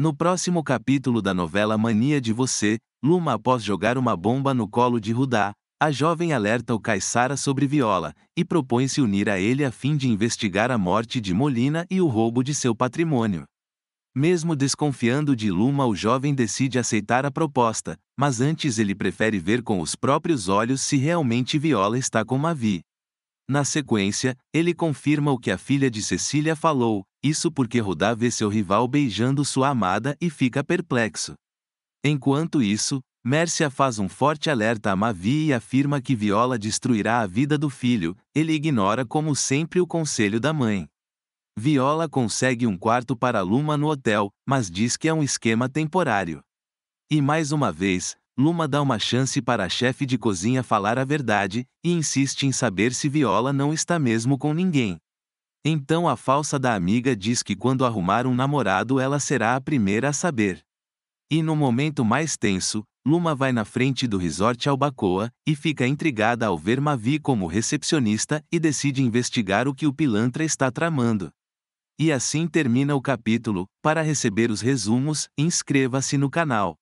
No próximo capítulo da novela Mania de Você, Luma, após jogar uma bomba no colo de Rudá, a jovem alerta o Caissara sobre Viola e propõe se unir a ele a fim de investigar a morte de Molina e o roubo de seu patrimônio. Mesmo desconfiando de Luma, o jovem decide aceitar a proposta, mas antes ele prefere ver com os próprios olhos se realmente Viola está com Mavi. Na sequência, ele confirma o que a filha de Cecília falou, isso porque Rudá vê seu rival beijando sua amada e fica perplexo. Enquanto isso, Mércia faz um forte alerta a Mavi e afirma que Viola destruirá a vida do filho, ele ignora como sempre o conselho da mãe. Viola consegue um quarto para Luma no hotel, mas diz que é um esquema temporário. E mais uma vez, Luma dá uma chance para a chefe de cozinha falar a verdade e insiste em saber se Viola não está mesmo com ninguém. Então a falsa da amiga diz que quando arrumar um namorado ela será a primeira a saber. E no momento mais tenso, Luma vai na frente do resort Albacoa e fica intrigada ao ver Mavi como recepcionista e decide investigar o que o pilantra está tramando. E assim termina o capítulo. Para receber os resumos, inscreva-se no canal.